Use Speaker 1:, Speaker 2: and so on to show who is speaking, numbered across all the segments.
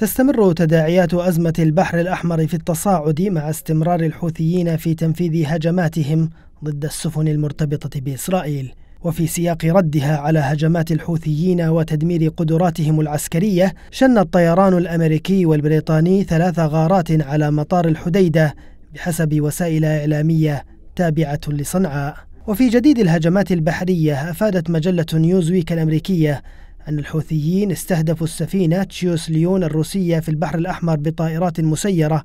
Speaker 1: تستمر تداعيات أزمة البحر الأحمر في التصاعد مع استمرار الحوثيين في تنفيذ هجماتهم ضد السفن المرتبطة بإسرائيل وفي سياق ردها على هجمات الحوثيين وتدمير قدراتهم العسكرية شن الطيران الأمريكي والبريطاني ثلاث غارات على مطار الحديدة بحسب وسائل إعلامية تابعة لصنعاء وفي جديد الهجمات البحرية أفادت مجلة نيوزويك الأمريكية أن الحوثيين استهدفوا السفينة تشيوس ليون الروسية في البحر الأحمر بطائرات مسيرة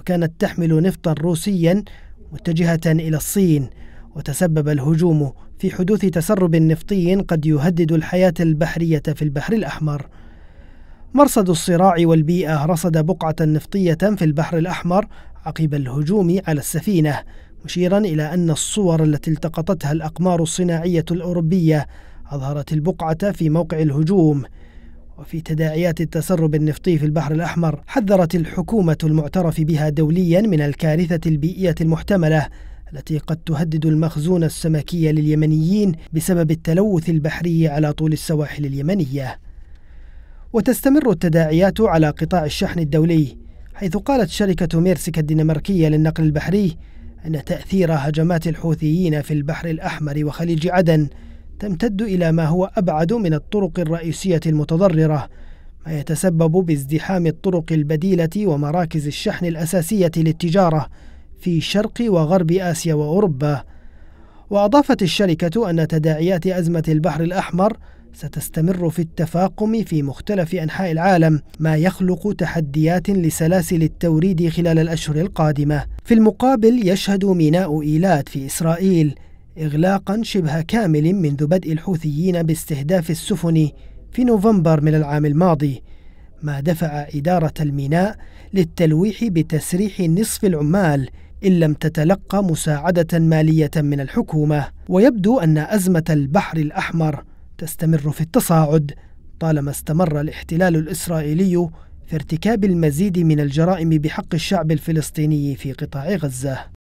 Speaker 1: وكانت تحمل نفطا روسيا متجهة إلى الصين وتسبب الهجوم في حدوث تسرب نفطي قد يهدد الحياة البحرية في البحر الأحمر مرصد الصراع والبيئة رصد بقعة نفطية في البحر الأحمر عقب الهجوم على السفينة مشيرا إلى أن الصور التي التقطتها الأقمار الصناعية الأوروبية أظهرت البقعة في موقع الهجوم وفي تداعيات التسرب النفطي في البحر الأحمر حذرت الحكومة المعترف بها دوليا من الكارثة البيئية المحتملة التي قد تهدد المخزون السمكي لليمنيين بسبب التلوث البحري على طول السواحل اليمنية وتستمر التداعيات على قطاع الشحن الدولي حيث قالت شركة ميرسك الدنماركية للنقل البحري أن تأثير هجمات الحوثيين في البحر الأحمر وخليج عدن تمتد إلى ما هو أبعد من الطرق الرئيسية المتضررة ما يتسبب بازدحام الطرق البديلة ومراكز الشحن الأساسية للتجارة في شرق وغرب آسيا وأوروبا وأضافت الشركة أن تداعيات أزمة البحر الأحمر ستستمر في التفاقم في مختلف أنحاء العالم ما يخلق تحديات لسلاسل التوريد خلال الأشهر القادمة في المقابل يشهد ميناء إيلات في إسرائيل إغلاقا شبه كامل منذ بدء الحوثيين باستهداف السفن في نوفمبر من العام الماضي ما دفع إدارة الميناء للتلويح بتسريح نصف العمال إن لم تتلقى مساعدة مالية من الحكومة ويبدو أن أزمة البحر الأحمر تستمر في التصاعد طالما استمر الاحتلال الإسرائيلي في ارتكاب المزيد من الجرائم بحق الشعب الفلسطيني في قطاع غزة